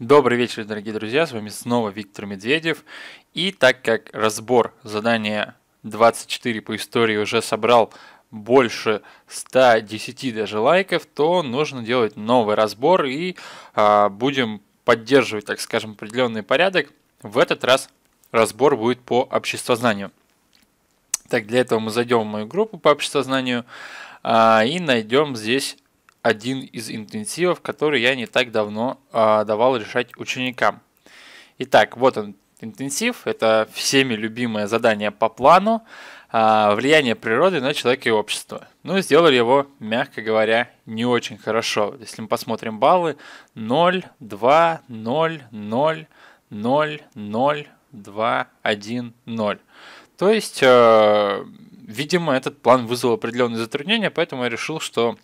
Добрый вечер, дорогие друзья, с вами снова Виктор Медведев. И так как разбор задания 24 по истории уже собрал больше 110 даже лайков, то нужно делать новый разбор и а, будем поддерживать, так скажем, определенный порядок. В этот раз разбор будет по обществознанию. Так, для этого мы зайдем в мою группу по обществознанию а, и найдем здесь один из интенсивов, который я не так давно э, давал решать ученикам. Итак, вот он интенсив, это всеми любимое задание по плану, э, влияние природы на человека и общество. Ну, и сделали его, мягко говоря, не очень хорошо. Если мы посмотрим баллы, 0, 2, 0, 0, 0, 0, 2, 1, 0. То есть, э, видимо, этот план вызвал определенные затруднения, поэтому я решил, что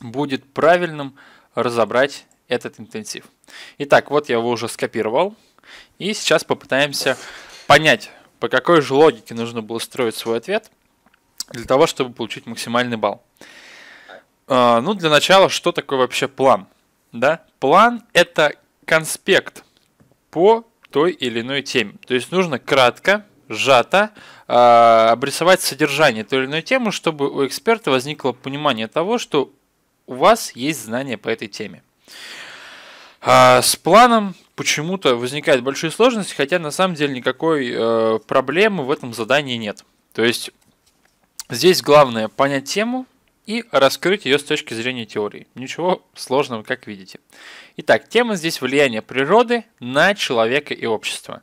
будет правильным разобрать этот интенсив. Итак, вот я его уже скопировал. И сейчас попытаемся понять, по какой же логике нужно было строить свой ответ для того, чтобы получить максимальный балл. А, ну, для начала, что такое вообще план? Да? План – это конспект по той или иной теме. То есть нужно кратко, сжато э, обрисовать содержание той или иной темы, чтобы у эксперта возникло понимание того, что у вас есть знания по этой теме. А с планом почему-то возникает большая сложность, хотя на самом деле никакой э, проблемы в этом задании нет. То есть здесь главное понять тему и раскрыть ее с точки зрения теории. Ничего сложного, как видите. Итак, тема здесь влияние природы на человека и общество.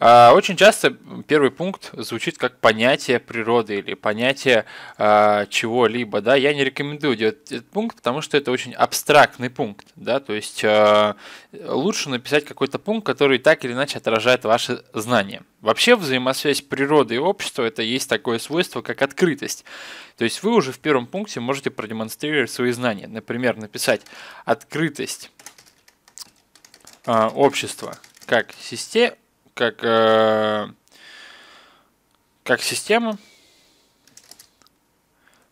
А, очень часто первый пункт звучит как понятие природы или понятие а, чего-либо. Да? Я не рекомендую делать этот пункт, потому что это очень абстрактный пункт. Да? То есть а, лучше написать какой-то пункт, который так или иначе отражает ваши знания. Вообще взаимосвязь природы и общества – это есть такое свойство, как открытость. То есть вы уже в первом пункте можете продемонстрировать свои знания. Например, написать «открытость общества» как системы как, э, как система,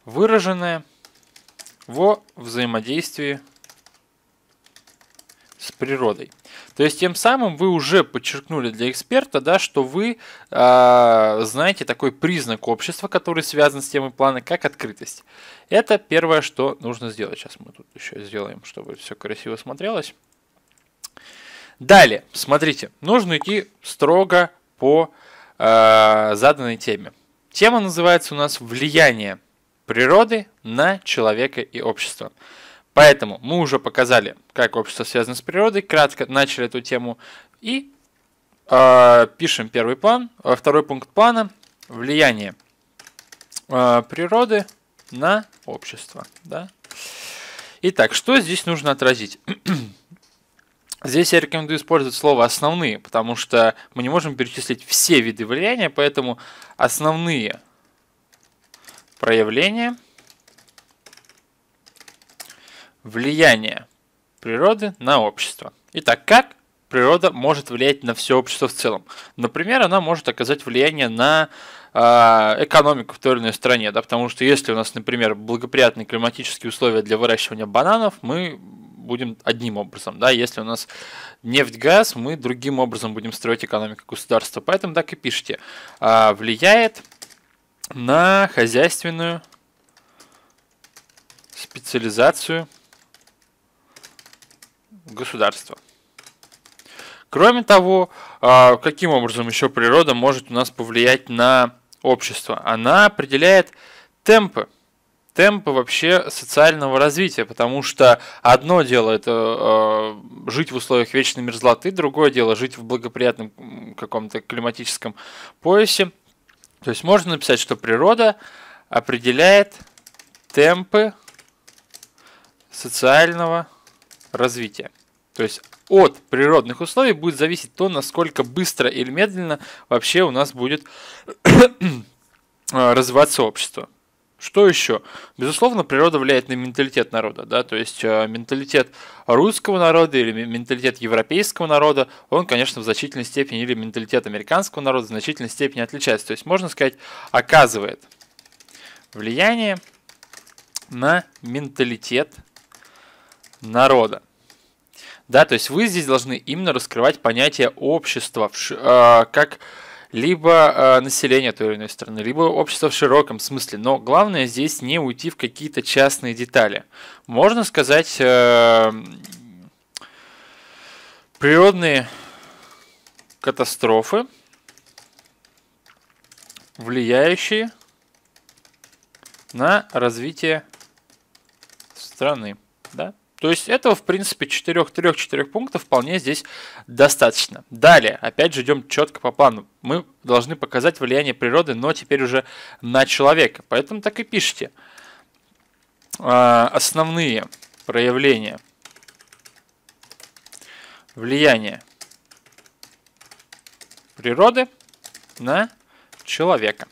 выраженная во взаимодействии с природой. То есть тем самым вы уже подчеркнули для эксперта, да, что вы э, знаете такой признак общества, который связан с темой плана, как открытость. Это первое, что нужно сделать. Сейчас мы тут еще сделаем, чтобы все красиво смотрелось. Далее, смотрите, нужно идти строго по э, заданной теме. Тема называется у нас «Влияние природы на человека и общество». Поэтому мы уже показали, как общество связано с природой, кратко начали эту тему и э, пишем первый план, э, второй пункт плана – влияние э, природы на общество. Да? Итак, что здесь нужно отразить? Здесь я рекомендую использовать слово «основные», потому что мы не можем перечислить все виды влияния, поэтому основные проявления влияния природы на общество. Итак, как природа может влиять на все общество в целом? Например, она может оказать влияние на а, экономику в той или иной стране, да, потому что если у нас, например, благоприятные климатические условия для выращивания бананов, мы будем одним образом, да, если у нас нефть-газ, мы другим образом будем строить экономику государства, поэтому так и пишите. А, влияет на хозяйственную специализацию государства. Кроме того, а, каким образом еще природа может у нас повлиять на общество? Она определяет темпы темпы вообще социального развития, потому что одно дело это э, жить в условиях вечной мерзлоты, другое дело жить в благоприятном каком-то климатическом поясе. То есть можно написать, что природа определяет темпы социального развития. То есть от природных условий будет зависеть то, насколько быстро или медленно вообще у нас будет э, развиваться общество. Что еще? Безусловно, природа влияет на менталитет народа, да, то есть э, менталитет русского народа или менталитет европейского народа, он, конечно, в значительной степени, или менталитет американского народа в значительной степени отличается. То есть, можно сказать, оказывает влияние на менталитет народа. Да, то есть вы здесь должны именно раскрывать понятие общества, э, как либо э, население той или иной страны, либо общество в широком смысле. Но главное здесь не уйти в какие-то частные детали. Можно сказать, э, природные катастрофы, влияющие на развитие страны. Да? То есть этого, в принципе, 4-3-4 пунктов вполне здесь достаточно. Далее, опять же, идем четко по плану. Мы должны показать влияние природы, но теперь уже на человека. Поэтому так и пишите. А, основные проявления влияния природы на человека.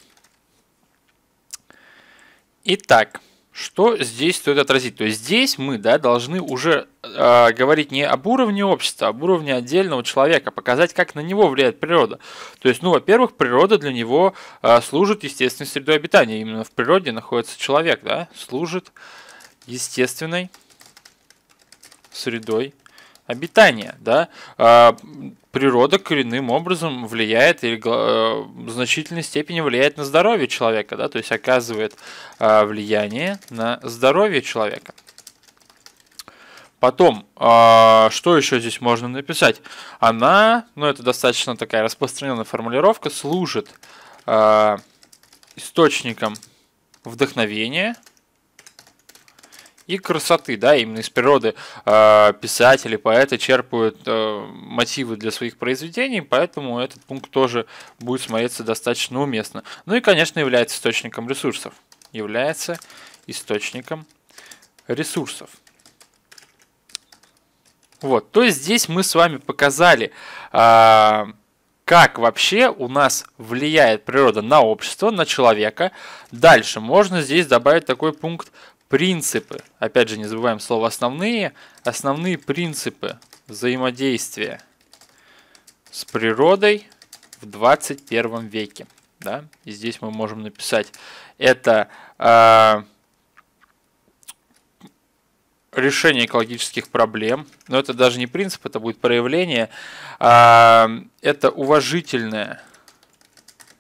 Итак, что здесь стоит отразить? То есть здесь мы да, должны уже э, говорить не об уровне общества, а об уровне отдельного человека, показать, как на него влияет природа. То есть, ну, во-первых, природа для него э, служит естественной средой обитания. Именно в природе находится человек, да, служит естественной средой обитания. Да? А, природа коренным образом влияет или э, в значительной степени влияет на здоровье человека, да? то есть оказывает а, влияние на здоровье человека. Потом, а, что еще здесь можно написать? Она, ну это достаточно такая распространенная формулировка, служит а, источником вдохновения – и красоты, да, именно из природы э, писатели, поэты черпают э, мотивы для своих произведений, поэтому этот пункт тоже будет смотреться достаточно уместно. Ну и, конечно, является источником ресурсов. Является источником ресурсов. Вот, то есть здесь мы с вами показали, э, как вообще у нас влияет природа на общество, на человека. Дальше можно здесь добавить такой пункт принципы, опять же не забываем слово основные, основные принципы взаимодействия с природой в 21 веке. Да? И здесь мы можем написать это э, решение экологических проблем, но это даже не принцип, это будет проявление, э, это уважительное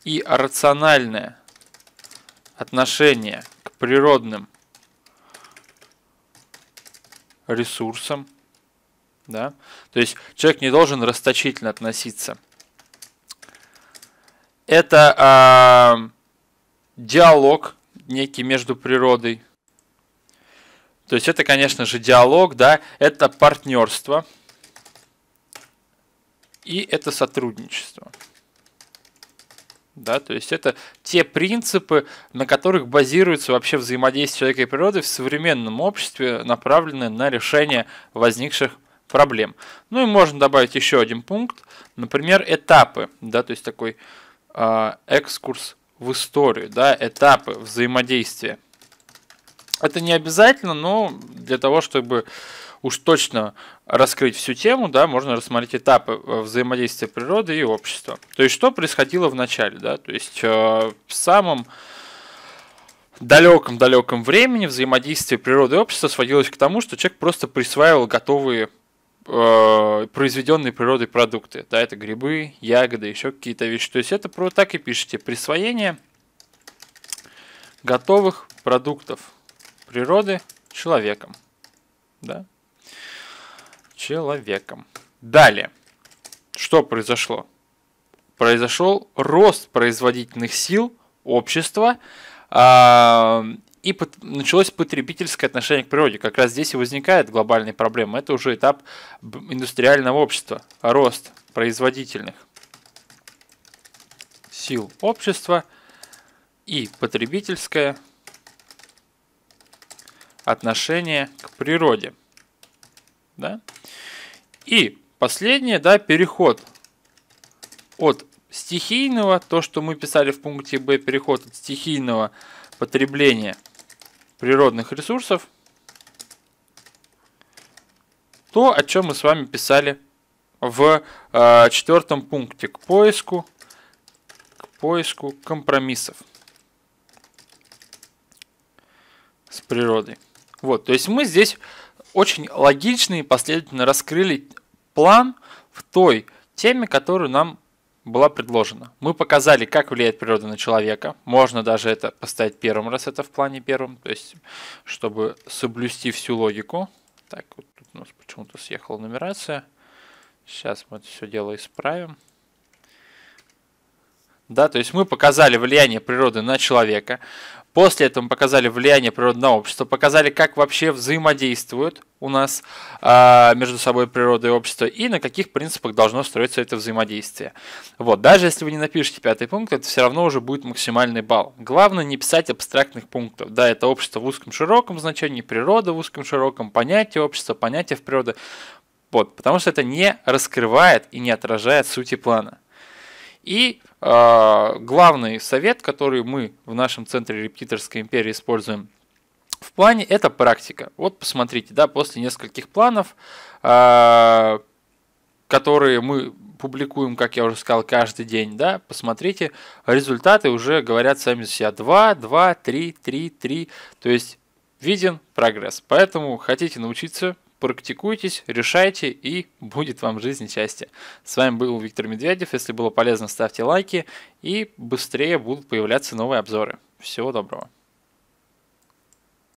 и рациональное отношение к природным ресурсам. Да? То есть человек не должен расточительно относиться. Это а, диалог некий между природой. То есть это, конечно же, диалог, да, это партнерство и это сотрудничество. Да, то есть это те принципы, на которых базируется вообще взаимодействие человека и природы в современном обществе, направленные на решение возникших проблем. Ну и можно добавить еще один пункт, например, этапы, да, то есть такой э, экскурс в историю, да, этапы взаимодействия. Это не обязательно, но для того, чтобы уж точно раскрыть всю тему, да, можно рассмотреть этапы э, взаимодействия природы и общества. То есть, что происходило в начале, да, то есть э, в самом далеком-далеком времени взаимодействие природы и общества сводилось к тому, что человек просто присваивал готовые э, произведенные природой продукты. Да, это грибы, ягоды, еще какие-то вещи. То есть это про так и пишите. Присвоение готовых продуктов природы человеком. Да? человеком. Далее. Что произошло? Произошел рост производительных сил общества э, и под, началось потребительское отношение к природе. Как раз здесь и возникает глобальная проблема. Это уже этап индустриального общества. Рост производительных сил общества и потребительское отношение к природе. Да? И последнее, да, переход от стихийного, то, что мы писали в пункте Б, переход от стихийного потребления природных ресурсов, то, о чем мы с вами писали в э, четвертом пункте, к поиску, к поиску компромиссов с природой. Вот, то есть мы здесь очень логично и последовательно раскрыли план в той теме, которую нам была предложена. Мы показали, как влияет природа на человека. Можно даже это поставить первым, раз это в плане первым, то есть, чтобы соблюсти всю логику. Так, вот тут у нас почему-то съехала нумерация. Сейчас мы это все дело исправим. Да, то есть мы показали влияние природы на человека. После этого мы показали влияние природы на общество, показали, как вообще взаимодействуют у нас э, между собой природа и общество, и на каких принципах должно строиться это взаимодействие. Вот, даже если вы не напишете пятый пункт, это все равно уже будет максимальный балл. Главное не писать абстрактных пунктов. Да, это общество в узком широком значении, природа в узком широком, понятие общества, понятие в природе. Вот, потому что это не раскрывает и не отражает сути плана. И э, главный совет, который мы в нашем центре репетиторской империи используем в плане, это практика. Вот посмотрите, да, после нескольких планов, э, которые мы публикуем, как я уже сказал, каждый день, да, посмотрите, результаты уже говорят сами за себя. 2, 2, 3, 3, 3, то есть виден прогресс. Поэтому хотите научиться практикуйтесь, решайте, и будет вам жизнь жизни счастье. С вами был Виктор Медведев. Если было полезно, ставьте лайки, и быстрее будут появляться новые обзоры. Всего доброго.